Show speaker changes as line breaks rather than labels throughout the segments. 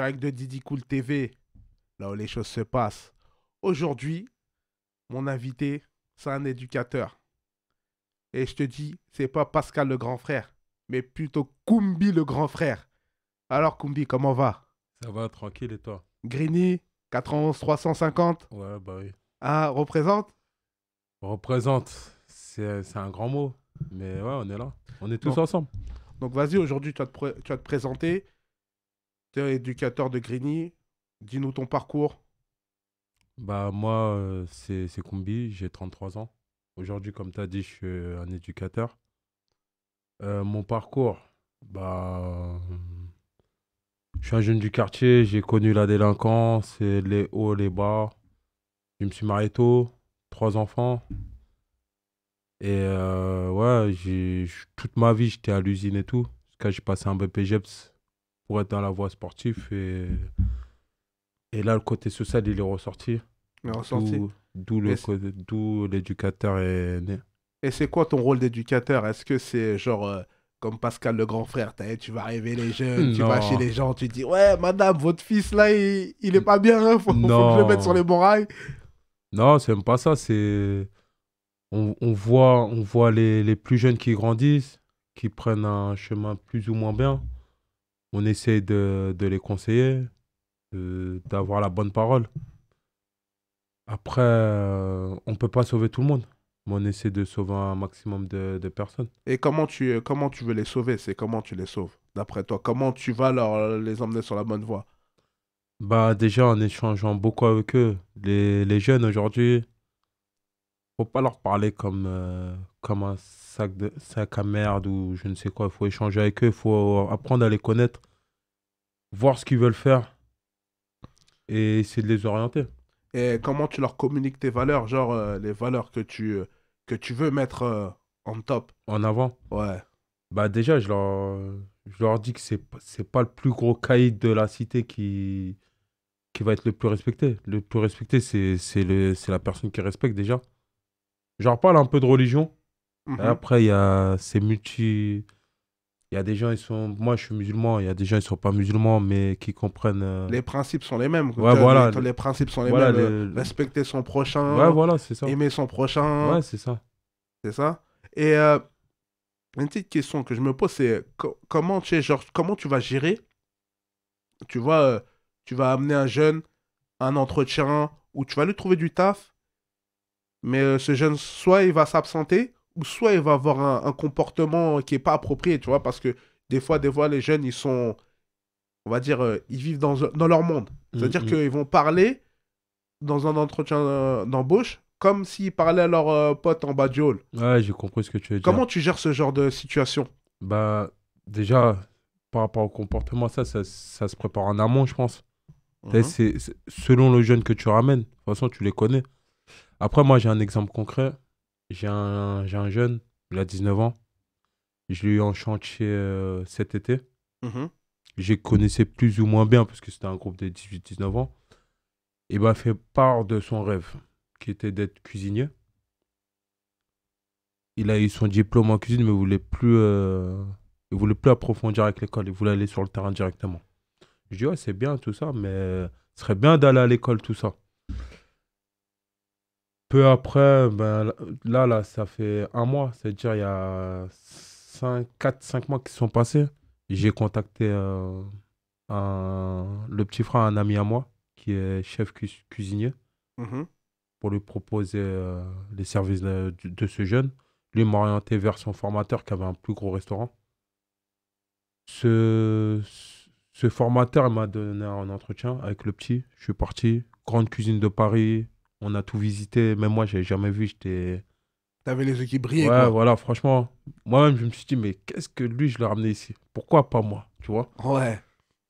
direct de Didi Cool TV, là où les choses se passent. Aujourd'hui, mon invité, c'est un éducateur. Et je te dis, c'est pas Pascal le grand frère, mais plutôt Kumbi le grand frère. Alors Koumbi, comment va
Ça va, tranquille et toi
Grigny, 91 350 Ouais, bah oui. Ah, représente Représente, c'est un grand mot. Mais ouais, on est là. On est tous ensemble. Donc vas-y, aujourd'hui, tu, te, tu vas te présenter. Tu es éducateur de Grigny. Dis-nous ton parcours.
Bah, moi, euh, c'est Combi, j'ai 33 ans. Aujourd'hui, comme tu as dit, je suis euh, un éducateur. Euh, mon parcours, bah, je suis un jeune du quartier, j'ai connu la délinquance, les hauts, les bas. Je me suis marié tôt, trois enfants. Et ouais, toute ma vie, j'étais à l'usine et tout. Jusqu'à j'ai passé un BPGEPS pour être dans la voie sportive. Et, et là, le côté social, il est ressorti. Mais ressorti. D'où l'éducateur est né.
Et c'est quoi ton rôle d'éducateur Est-ce que c'est genre euh, comme Pascal le grand frère, tu vas arriver les jeunes, tu vas chez les gens, tu dis Ouais, madame, votre fils là, il, il est pas bien, hein, faut, que je le mette sur les bons
Non, c'est même pas ça, c'est. On, on, voit, on voit les, les, plus jeunes qui grandissent, qui prennent un chemin plus ou moins bien on essaie de, les conseiller, d'avoir la bonne parole. Après, euh, on ne peut pas sauver tout le monde, mais on essaie de sauver un maximum de, personnes.
Et comment tu, euh, comment tu veux les sauver C'est comment tu les sauves, d'après toi Comment tu vas leur, les emmener sur la bonne voie
bah, Déjà, en échangeant beaucoup avec eux, les, jeunes aujourd'hui, faut pas leur parler comme, euh, comme un sac, de, sac à merde ou je ne sais quoi. Il faut échanger avec eux, il faut apprendre à les connaître voir ce qu'ils veulent faire et essayer de les orienter.
Et comment tu leur communiques tes valeurs, genre euh, les valeurs que tu, euh, que tu veux mettre euh, en top
En avant Ouais. Bah déjà, je leur, je leur dis que c'est, n'est pas le plus gros caïd de la cité qui, qui va être le plus respecté. Le plus respecté, c'est, la personne qui respecte déjà. Genre, parle un peu de religion. Mhm. après, il y a ces multi il y a des gens, ils sont. Moi, je suis musulman. Il y a des gens, ils sont pas musulmans, mais qui comprennent. Euh, les
principes sont les mêmes. Ouais, voilà. Les, principes sont les mêmes. Respecter son prochain, Ouais, voilà, c'est ça. aimer son prochain, Ouais, c'est ça. c'est ça. Et euh, une petite question que je me pose, c'est comment tu genre, comment tu vas gérer Tu vois, euh, tu vas amener un jeune à un entretien où tu vas lui trouver du taf, mais ce jeune, soit il va s'absenter, soit il va avoir un, comportement qui n'est pas approprié, tu vois, parce que des fois, des fois, les jeunes, ils sont, on va dire, euh, ils vivent dans, dans leur monde. Mm, C'est-à-dire mm. qu'ils vont parler dans un entretien euh, d'embauche comme s'ils parlaient à leur euh, pote en bas du hall. Ouais,
j'ai compris ce que tu
veux dire. Comment tu gères ce genre de situation Bah, déjà, par rapport au comportement, ça,
ça, se prépare en amont, je pense. Mhm. C'est selon le jeune que tu ramènes. De toute façon, tu les connais. Après, moi, j'ai un exemple concret j'ai un, jeune, il a 19 ans. Je l'ai eu en cet été. Mm-hmm. je Je connaissais plus ou moins bien parce que c'était un groupe de 18-19 ans. Il m'a fait part de son rêve qui était d'être cuisinier. Il a eu son diplôme en cuisine, mais il voulait plus, euh, voulait plus approfondir avec l'école. Il voulait aller sur le terrain directement. Je dis, ouais, c'est bien tout ça, mais euh, ce serait bien d'aller à l'école, tout ça. Peu après, ben, là, là, ça fait un mois, c'est-à-dire il y a 4-5 mois qui sont passés. J'ai contacté euh, le petit frère, un ami à moi, qui est chef cuisinier, mhm. pour lui proposer euh, les services de, ce jeune. Lui m'a orienté vers son formateur qui avait un plus gros restaurant. Ce, ce formateur m'a donné un entretien avec le petit. Je suis parti, grande cuisine de Paris, on a tout visité. Même moi, n'avais jamais vu. J'étais.
T'avais les yeux qui brillaient. Ouais, voilà,
franchement. Moi-même, je me suis dit, mais qu'est-ce que lui, je l'ai ramené ici Pourquoi pas moi Tu vois Ouais.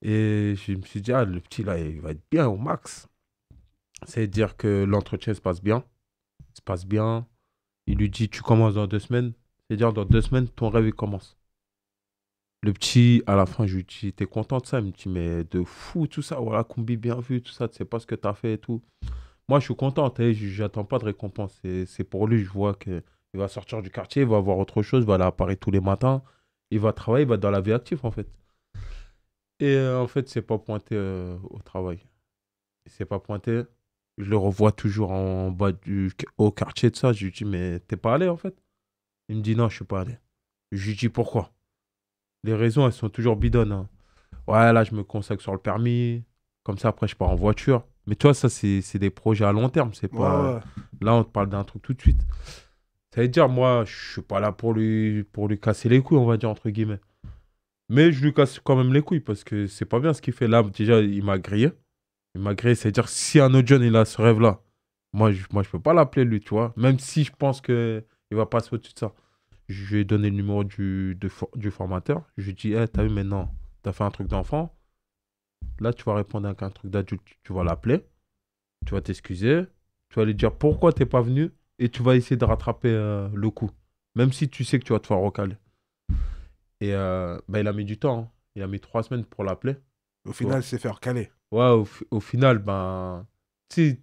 Et je me suis dit, ah, le petit là, il va être bien au max. C'est-à-dire que l'entretien se passe bien. Il se passe bien. Il lui dit, tu commences dans deux semaines. C'est-à-dire, dans deux semaines, ton rêve, commence. Le petit, à la fin, je lui dis, t'es content de ça Il me dit, mais de fou, tout ça. Voilà, combi bien vu, tout ça. Tu sais pas ce que t'as fait et tout. Moi, je suis content. J'attends pas de récompense. C'est pour lui. Je vois qu'il va sortir du quartier, il va voir autre chose, il va aller à Paris tous les matins. Il va travailler, il va dans la vie active, en fait. Et euh, en fait, c'est pas pointé euh, au travail. C'est pas pointé. Je le revois toujours en bas du au quartier de ça. Je lui dis, mais t'es pas allé en fait Il me dit, non, je suis pas allé. Je lui dis, pourquoi Les raisons, elles sont toujours bidonnes. Hein. Ouais, là, je me consacre sur le permis. Comme ça, après, je pars en voiture. Mais tu vois, ça, c'est des projets à long terme. C'est pas. Là, on te parle d'un truc tout de suite. Ça veut dire, moi, je suis pas là pour lui, pour lui casser les couilles, on va dire, entre guillemets. Mais je lui casse quand même les couilles parce que c'est pas bien ce qu'il fait. Là, déjà, il m'a grillé. Il m'a grillé. C'est-à-dire, si un autre jeune, il a ce rêve-là, moi, je, moi, je peux pas l'appeler lui, tu vois. Même si je pense qu'il va passer au-dessus de ça. Je lui ai donné le numéro du, du formateur. Je lui ai dit, hey, eh, t'as vu maintenant, t'as fait un truc d'enfant. Là, tu vas répondre avec un truc d'adulte. Tu vas l'appeler, tu vas t'excuser, tu vas lui dire pourquoi tu n'es pas venu et tu vas essayer de rattraper euh, le coup. Même si tu sais que tu vas te faire recaler. Et euh, bah, il a mis du temps. Hein. Il a mis trois semaines pour l'appeler. Au final, c'est faire s'est fait au, final, ben. Tu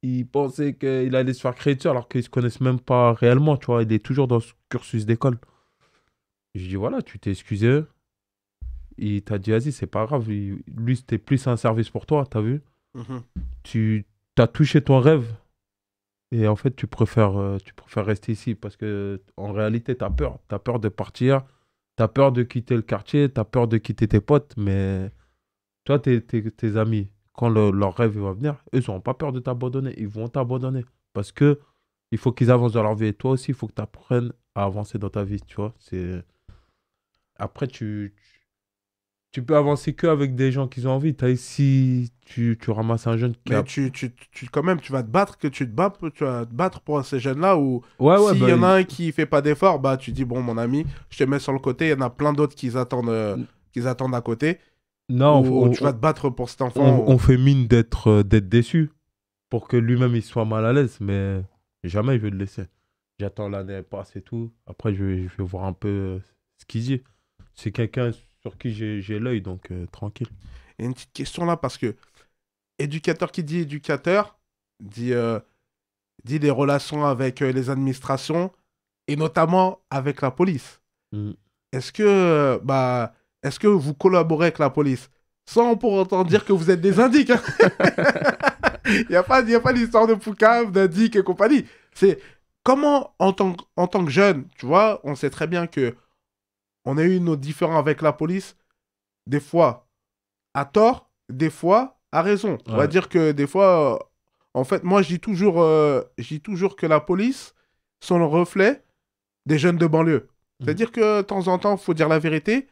il, pensait qu'il allait se faire créer alors qu'ils se connaissent même pas réellement, tu vois. Il est toujours dans ce cursus d'école. Je dis, voilà, tu t'es excusé, il t'a dit, vas-y, c'est pas grave. lui, c'était plus un service pour toi, t'as vu mhm. Tu as touché ton rêve. Et en fait, tu préfères, euh, tu préfères rester ici parce que en réalité, t'as peur. T'as peur de partir, t'as peur de quitter le quartier, t'as peur de quitter tes potes. Mais toi, tes, tes, amis, quand leur rêve va venir, ils n'auront pas peur de t'abandonner. Ils vont t'abandonner parce que il faut qu'ils avancent dans leur vie. Et toi aussi, il faut que tu apprennes à avancer dans ta vie, tu vois. C'est... Après, tu tu peux avancer que avec des gens qui ont envie. si tu, ramasses un jeune qui Mais
tu, quand même, tu vas te battre, que tu te bats, tu te battre pour ces jeunes-là ou ouais, s'il y, bah, en a un qui fait pas d'effort, bah, tu dis, bon, mon ami, je te mets sur le côté, il y en a plein d'autres qui attendent, euh, attendent à côté. Non, tu vas te battre pour cet enfant. On, fait
mine d'être euh, d'être déçu pour que lui-même il soit mal à l'aise, mais jamais je vais le laisser. J'attends l'année passe et tout. Après,
je vais, je vais voir un peu euh, ce qu'il dit. C'est quelqu'un sur qui j'ai l'œil, donc euh, tranquille. Et une petite question là, parce que éducateur qui dit éducateur, dit, euh, des dit les relations avec euh, les administrations, et notamment avec la police. Mm. Est-ce que, bah, est que vous collaborez avec la police Sans pour autant dire que vous êtes des indiques. Hein. Il n'y a pas, pas l'histoire de Poucave, d'indique et compagnie. C'est comment, en tant, en tant que jeune, tu vois, on sait très bien que on a eu nos différends avec la police, des fois à tort, des fois à raison. On va dire que des fois, euh, en fait, moi, je dis toujours, euh, toujours que la police sont le reflet des jeunes de banlieue. Mm. C'est-à-dire que de temps en temps, il faut dire la vérité,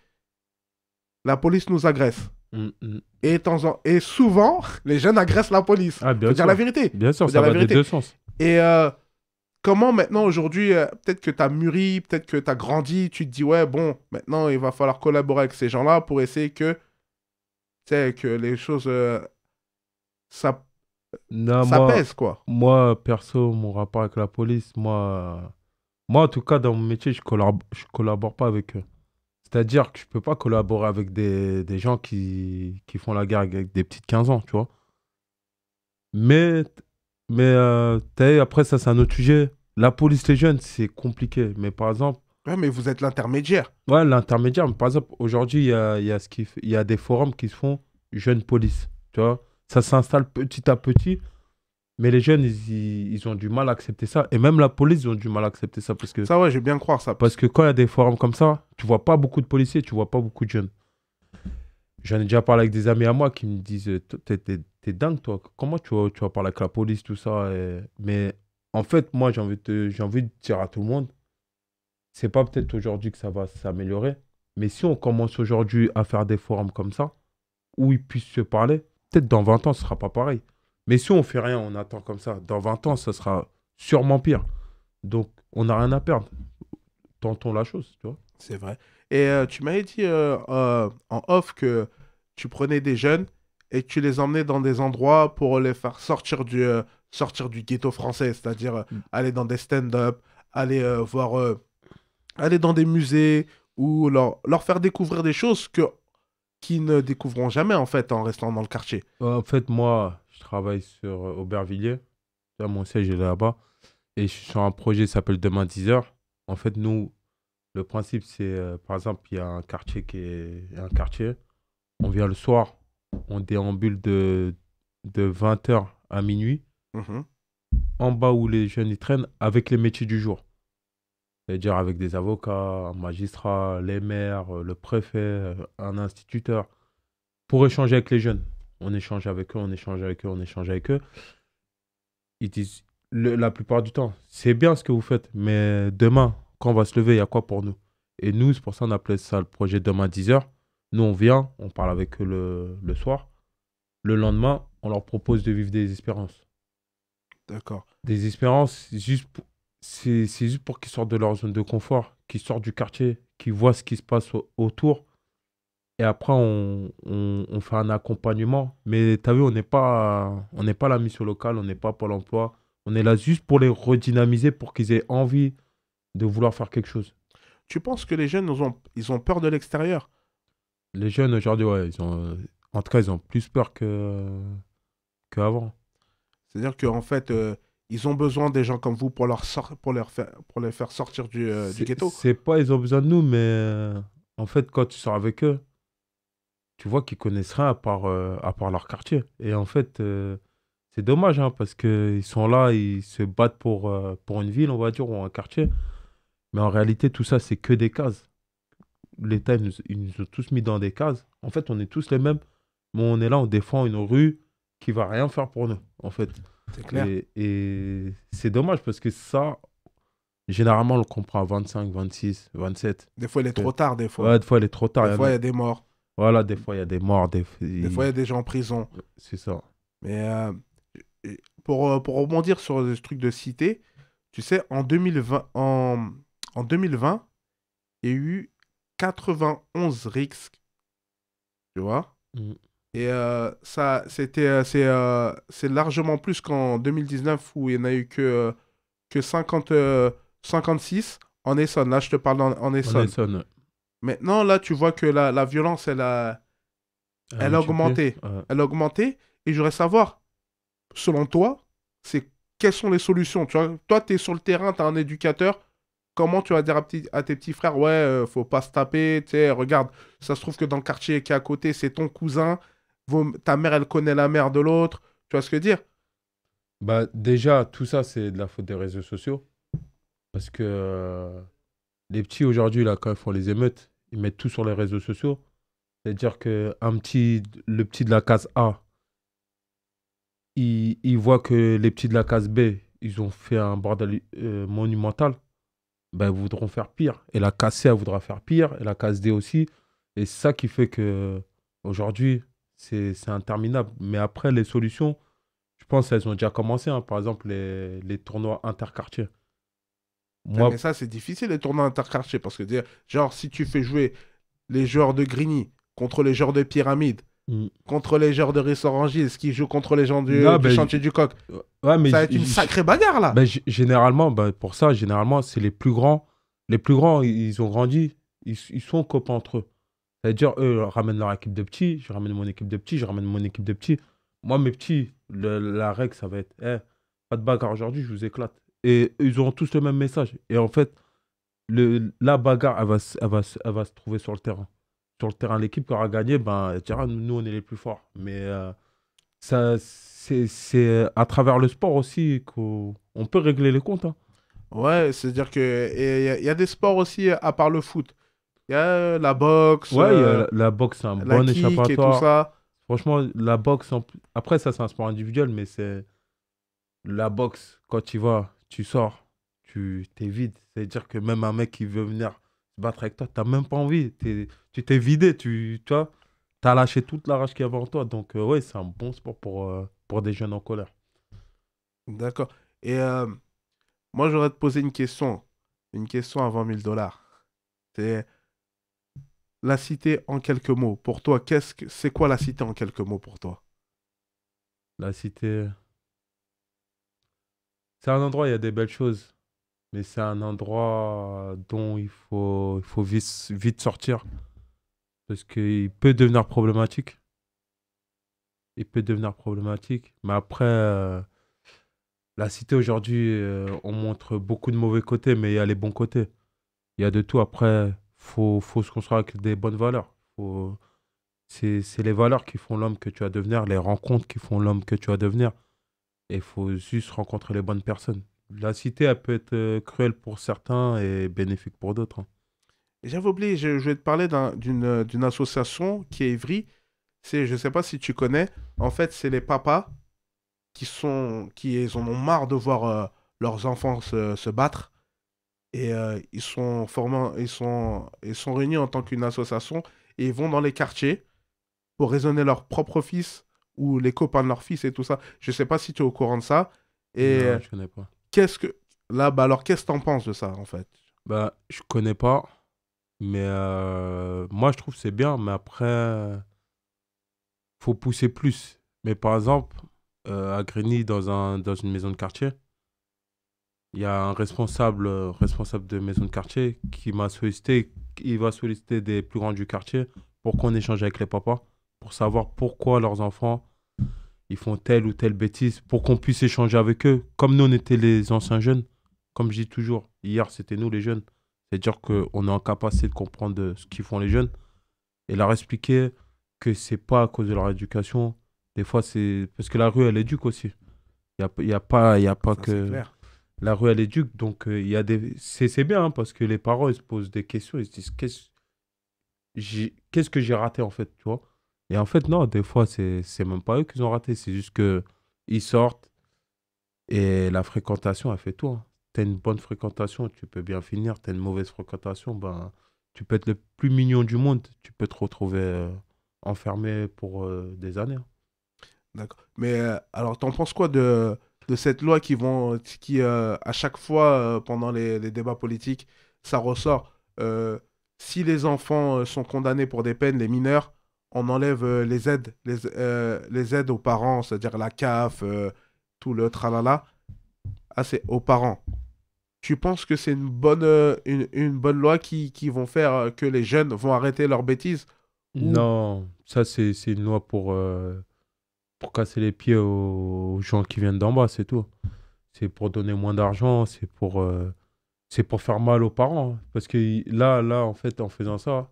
la police nous agresse. Mm, mm. Et, temps et souvent, les jeunes agressent la police. Ah, il faut dire la vérité. Bien sûr, ça va deux sens. Et euh, Comment maintenant aujourd'hui, euh, peut-être que tu as mûri, peut-être que tu as grandi, tu te dis, ouais, bon, maintenant il va falloir collaborer avec ces gens-là pour essayer que, que les choses, euh, ça,
ça quoi. Moi, perso, mon rapport avec la police, moi, moi en tout cas, dans mon métier, je collabore, je collabore pas avec eux. C'est-à-dire que je ne peux pas collaborer avec des, gens qui, font la guerre avec des petites 15 ans, tu vois. Mais, mais euh, après, ça, c'est un autre sujet. La police jeunes, c'est compliqué. Mais par exemple. Oui, mais vous êtes l'intermédiaire. Ouais, l'intermédiaire. Par exemple, aujourd'hui, il y a, ce y a des forums qui se font jeunes police. Tu vois Ça s'installe petit à petit. Mais les jeunes, ils, ont du mal à accepter ça. Et même la police, ils ont du mal à accepter ça. Parce que, ça, ouais, j'ai bien croire ça. Parce que quand il y a des forums comme ça, tu vois pas beaucoup de policiers, tu vois pas beaucoup de jeunes. J'en ai déjà parlé avec des amis à moi qui me disent T'es, dingue, toi. Comment tu vas, tu vas parler avec la police, tout ça Mais en fait, moi, j'ai envie, de, j'ai envie de dire à tout le monde, c'est pas peut-être aujourd'hui que ça va s'améliorer, mais si on commence aujourd'hui à faire des forums comme ça, où ils puissent se parler, peut-être dans 20 ans, ce sera pas pareil. Mais si on fait rien, on attend comme ça, dans 20 ans, ce sera sûrement pire. Donc, on n'a rien à perdre.
Tentons la chose, tu vois. C'est vrai. Et euh, tu m'avais dit euh, euh, en off que tu prenais des jeunes et tu les emmenais dans des endroits pour les faire sortir du, sortir du ghetto français, c'est-à-dire euh, mm. aller dans des stand-up, aller euh, voir, euh, aller dans des musées ou leur, leur faire découvrir des choses que qui ne découvriront jamais en fait en restant dans le quartier.
En fait, moi, je travaille sur Aubervilliers. mon siège est là-bas. Et je suis sur un projet qui s'appelle Demain 10h. En fait, nous, le principe, c'est par exemple, il y a un quartier qui est un quartier. On vient le soir, on déambule de 20h à minuit. Mhm. En bas où les jeunes y traînent, avec les métiers du jour. C'est-à-dire avec des avocats, un magistrat, les maires, euh, le préfet, euh, un instituteur, pour échanger avec les jeunes. On échange avec eux, on échange avec eux, on échange avec eux. Ils disent la plupart du temps, c'est bien ce que vous faites, mais demain, quand on va se lever, il y a quoi pour nous Et nous, c'est pour ça qu'on appelait ça le projet Demain 10h. Nous, on vient, on parle avec eux le, soir. Le lendemain, on leur propose de vivre des espérances D'accord. Des espérances, juste pour, c'est, juste pour qu'ils sortent de leur zone de confort, qu'ils sortent du quartier, qu'ils voient ce qui se passe autour. Et après, on, on, fait un accompagnement. Mais tu as vu, on n'est pas, on n'est pas la mission locale, on n'est pas Pôle emploi. On est là juste pour les redynamiser, pour qu'ils aient envie de vouloir faire quelque chose.
Tu penses que les jeunes, ils ont, peur de l'extérieur
Les jeunes, aujourd'hui, ils ont, en tout cas, ils ont plus peur que, qu'avant.
C'est-à-dire qu'en fait, euh, ils ont besoin des gens comme vous pour, leur pour, leur faire... pour les faire sortir du, euh, ghetto. C'est
pas ils ont besoin de nous, mais euh, en fait, quand tu sors avec eux, tu vois qu'ils connaissent rien à part, à part leur quartier. Et en fait, c'est dommage hein, parce qu'ils sont là, ils se battent pour, pour une ville, on va dire, ou un quartier. Mais en réalité, tout ça, c'est que des cases. L'État, ils, ils nous ont tous mis dans des cases. En fait, on est tous les mêmes. Mais on est là, on défend une rue, va rien faire pour nous, en fait. Et, c'est dommage parce que ça, généralement, on le comprend à 25, 26, 27. Des fois, il est trop tard, des fois. des fois, il est trop tard. Des fois, il y a des morts. Voilà, des fois, il y a des morts. Des, fois, il y a des
gens en prison. C'est ça. Mais euh, pour, euh, pour rebondir sur ce truc de cité, tu sais, en 2020, en, 2020 il y a eu 91 risques. Tu vois mm. Et euh, ça, c'était, euh, euh, c'est, largement plus qu'en 2019 où il n'y en a eu que, que 50, 56 en Essonne. Là, je te parle en, Essonne. Maintenant, là, tu vois que la, violence, elle a,
elle a augmenté.
Elle augmenté. Et j'aurais savoir, selon toi, c'est quelles sont les solutions tu vois, Toi, tu es sur le terrain, tu as un éducateur. Comment tu vas dire à, petit, à tes petits frères, ouais, faut pas se taper, regarde, ça se trouve que dans le quartier qui est à côté, c'est ton cousin, ta mère, elle connaît la mère de l'autre. Tu vois ce que dire
bah, Déjà, tout ça, c'est de la faute des réseaux sociaux. Parce que euh, les petits aujourd'hui, là, quand ils font les émeutes, ils mettent tout sur les réseaux sociaux. C'est-à-dire que un petit, le petit de la case A, il, voit que les petits de la case B, ils ont fait un bordel euh, monumental. Ben, ils voudront faire pire. Et la case C, elle voudra faire pire. Et la case D aussi. Et c'est ça qui fait que aujourd'hui, c'est interminable. Mais après, les solutions, je pense qu'elles ont déjà commencé. Hein.
Par exemple, les, tournois interquartiers. Moi... ça, c'est difficile, les tournois interquartiers. Parce que, dire, genre, si tu fais jouer les joueurs de Grigny contre les joueurs de Pyramide, hmm. contre les joueurs de est-ce qui jouent contre les gens du, chantier du coq, mais ça va être une sacrée bagarre,
là. généralement, bah, pour ça, généralement, c'est les plus grands. Les plus grands, ils ont grandi. Ils, ils sont copains entre eux. C'est-à-dire, eux ramènent leur équipe de petits, je ramène mon équipe de petits, je ramène mon équipe de petits. Moi, mes petits, la règle, ça va être eh, pas de bagarre aujourd'hui, je vous éclate. Et ils auront tous le même message. Et en fait, la bagarre, elle va, va se trouver sur le terrain. Sur le terrain, l'équipe qui aura gagné, ben, nous, on est les plus forts. Mais euh, c'est à travers le sport aussi qu'on peut régler les comptes. Hein.
Ouais, c'est-à-dire qu'il il y, a des sports aussi à part le foot. Il y a euh, la boxe. Ouais, euh, la, boxe, c'est un bon échappatoire. tout ça.
Franchement, la boxe, après, ça, c'est un sport individuel, mais c'est. La boxe, quand tu vas, tu sors, tu t'es vide. C'est-à-dire que même un mec qui veut venir se battre avec toi, tu n'as même pas envie. Tu t'es vidé, tu tu as lâché toute la rage qu'il y avait en toi. Donc, oui, euh, ouais, c'est un bon sport pour, pour des jeunes en colère.
D'accord. Et moi, j'aurais te poser une question. Une question à 20 000 dollars. C'est la cité en quelques mots. Pour toi, qu'est-ce que c'est quoi la cité en quelques mots pour toi La cité,
c'est un endroit. Il y a des belles choses, mais c'est un endroit dont il faut, il faut vite, sortir parce qu'il peut devenir problématique. Il peut devenir problématique, mais après. Euh, la cité aujourd'hui, euh, on montre beaucoup de mauvais côtés, mais il y a les bons côtés. Il y a de tout. Après, faut, faut se construire avec des bonnes valeurs. Faut... C'est, les valeurs qui font l'homme que tu vas devenir, les rencontres qui font l'homme que tu vas devenir. Et il faut juste rencontrer les bonnes personnes. La cité, elle peut être euh, cruelle pour certains et bénéfique pour d'autres.
Hein. J'avais oublié, je, je, vais te parler euh, d'une, association qui est Ivry. C'est, je ne sais pas si tu connais, en fait, c'est les papas qui, sont, qui ils en ont marre de voir euh, leurs enfants se, se battre et euh, ils, sont ils, sont, ils sont réunis en tant qu'une association et ils vont dans les quartiers pour raisonner leur propre fils ou les copains de leur fils et tout ça. Je sais pas si tu es au courant de ça. Et non, euh, je connais pas. Qu'est-ce que. Là, bah alors, qu'est-ce que t'en penses de ça, en fait
Bah, je connais pas. Mais euh, moi, je trouve que c'est bien. Mais après, faut pousser plus. Mais par exemple, à Grigny, dans, un, dans une maison de quartier, il y a un responsable, euh, responsable de maison de quartier qui m'a sollicité. Il va solliciter des plus grands du quartier pour qu'on échange avec les papas, pour savoir pourquoi leurs enfants ils font telle ou telle bêtise, pour qu'on puisse échanger avec eux. Comme nous, on était les anciens jeunes, comme je dis toujours, hier, c'était nous les jeunes. C'est-à-dire qu'on est en capacité de comprendre ce qu'ils font les jeunes et leur expliquer que c'est pas à cause de leur éducation. Des fois, c'est parce que la rue, elle éduque aussi. Il n'y a, y a, pas, y a pas que la rue à l'éduc. Donc, euh, il y a des... c'est bien hein, parce que les parents, se posent des questions. Ils se disent Qu'est-ce que j'ai raté en fait tu vois Et en fait, non, des fois, c'est même pas eux qu'ils ont raté. C'est juste ils sortent et la fréquentation, a fait tout. Hein. Tu une bonne fréquentation, tu peux bien finir. t'as une mauvaise fréquentation, ben, tu peux être le plus mignon du monde. Tu peux te retrouver euh, enfermé pour euh, des années. Hein.
D'accord. Mais alors, t'en penses quoi de de cette loi qui vont, qui euh, à chaque fois euh, pendant les, débats politiques, ça ressort. Euh, si les enfants sont condamnés pour des peines, les mineurs, on enlève les aides, les, aides aux parents, c'est-à-dire la CAF, tout le tralala, ah, c'est aux parents. Tu penses que c'est une bonne, une, bonne loi qui, qui vont faire que les jeunes vont arrêter leurs bêtises Non, ça c'est
une loi pour pour casser les pieds aux gens qui viennent d'en bas, c'est tout. C'est pour donner moins d'argent, c'est pour, euh, pour faire mal aux parents. Parce que là, là, en fait, en faisant ça,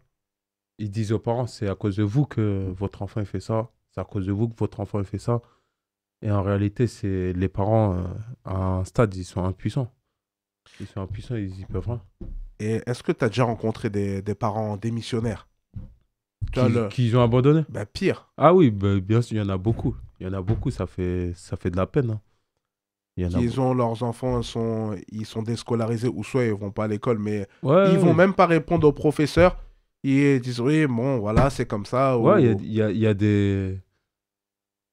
ils disent aux parents, c'est à cause de vous que votre enfant fait ça, c'est à cause de vous que votre enfant fait ça. Et en réalité, c'est les parents, euh, à un stade, ils sont impuissants. Ils sont impuissants, ils y peuvent rien.
Et est-ce que tu as déjà rencontré des, des parents démissionnaires euh, qu'ils ont abandonné bah, Pire.
Ah oui, bah, bien sûr, il y en a beaucoup. Il y en a beaucoup, ça fait, ça fait de la peine. Hein. ils
ont leurs enfants, sont, ils sont déscolarisés ou soit ils vont pas à l'école, mais ils ne vont même pas répondre aux professeurs. Ils disent oui, bon, voilà, c'est comme ça. Ou... Ouais,
il y, y a, des.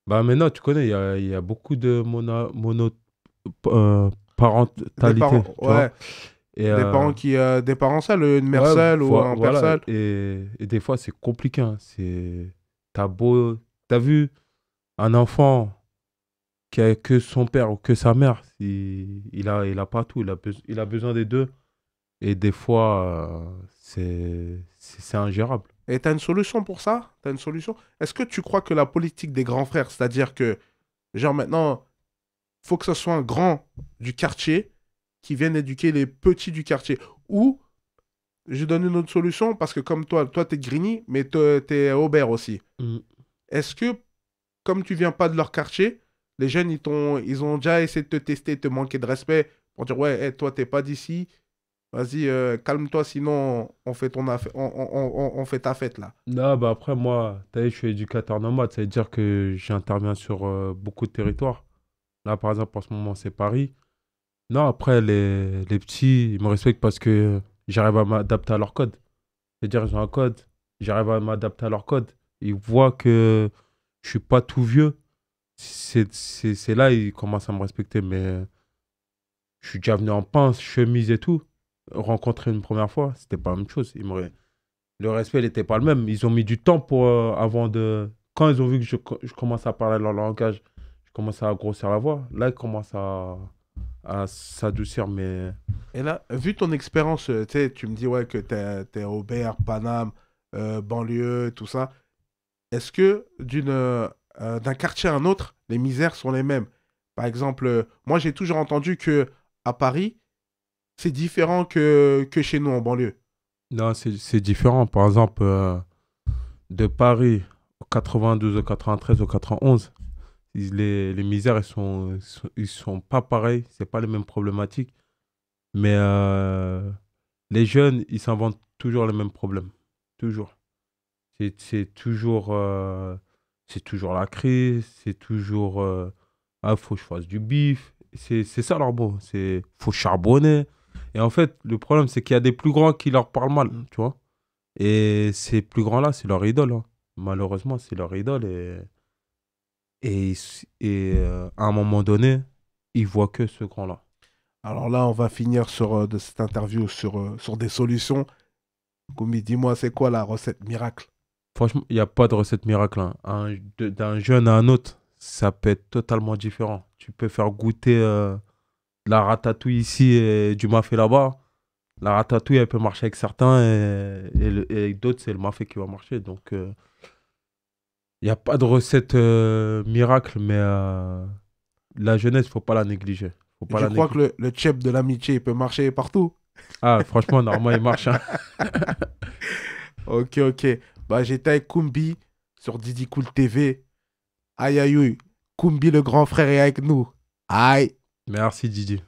Bah maintenant, tu connais, il y, y a, beaucoup de mono, mono euh, parentalité. ouais des euh, parents
qui euh, des parents une mère seule ou un père seul
et, des fois c'est compliqué hein. c'est t'as beau t'as vu un enfant qui a que son père ou que sa mère il, il a il a pas tout il a il a besoin des deux et des fois euh, c'est
c'est ingérable et t'as une solution pour ça t'as une solution est-ce que tu crois que la politique des grands frères c'est-à-dire que genre maintenant faut que ce soit un grand du quartier qui viennent éduquer les petits du quartier. Ou, je donne une autre solution, parce que comme toi, toi, es Grigny, mais tu es Aubert aussi. Mm. Est-ce que, comme tu viens pas de leur quartier, les jeunes, ils, ont, ils ont déjà essayé de te tester, de te manquer de respect, pour dire, ouais, toi, t'es pas d'ici, vas-y, euh, calme-toi, sinon, on fait, on, fait ta fête, là.
Non, bah après, moi, je suis éducateur nomade, ça veut dire que j'interviens sur euh, beaucoup de territoires. Là, par exemple, en ce moment, c'est Paris. Non, après, les, petits, ils me respectent parce que j'arrive à m'adapter à leur code. C'est-à-dire, ils ont un code, j'arrive à m'adapter à leur code. Ils voient que je suis pas tout vieux. C'est là ils commencent à me respecter. Mais je suis déjà venu en pince, chemise et tout. Rencontrer une première fois, c'était pas la même chose. Ils Le respect n'était pas le même. Ils ont mis du temps pour euh, avant de. Quand ils ont vu que je, je commence à parler leur langage, je commence à grossir la voix. Là, ils commencent à à s'adoucir, mais.
Et là, vu ton expérience, euh, tu me dis ouais, que tu es, Aubert, Paname, euh, banlieue, tout ça. Est-ce que euh, d'un quartier à un autre, les misères sont les mêmes Par exemple, moi j'ai toujours entendu que à Paris, c'est différent que, chez nous en banlieue.
Non, c'est, différent. Par exemple, de Paris 92, 93, 91, les, les misères, elles sont, ils sont, pas pareils, c'est pas les mêmes problématiques. Mais euh, les jeunes, ils s'inventent toujours les mêmes problèmes. Toujours. C'est toujours, euh, c'est toujours la crise, c'est toujours euh, ah, faut que je fasse du bif. C'est ça leur mot, c'est faut charbonner. Et en fait, le problème, c'est qu'il y a des plus grands qui leur parlent mal, tu vois. Et ces plus grands-là, c'est leur idole. Hein. Malheureusement, c'est leur idole. Et et, et euh, à un moment donné, il voit
que ce grand-là. Alors là, on va finir sur, euh, de cette interview sur, euh, sur des solutions. Goumi, dis-moi, c'est quoi la recette miracle
Franchement, il n'y a pas de recette miracle. Hein. D'un jeune à un autre, ça peut être totalement différent. Tu peux faire goûter de la ratatouille ici et du mafé là-bas. La ratatouille, elle peut marcher avec certains et, et, et d'autres, c'est le mafé qui va marcher. Donc. Il n'y a pas de recette euh, miracle, mais euh, la jeunesse, faut pas la négliger. Faut pas crois que
le, le de l'amitié, il peut marcher partout
Ah, franchement, normalement, il marche.
Hein. ok, ok. Bah, J'étais avec Kumbi sur Didi Cool TV. Aïe, aïe, aïe. Kumbi, le grand frère, est avec nous. Aïe.
Merci, Didi.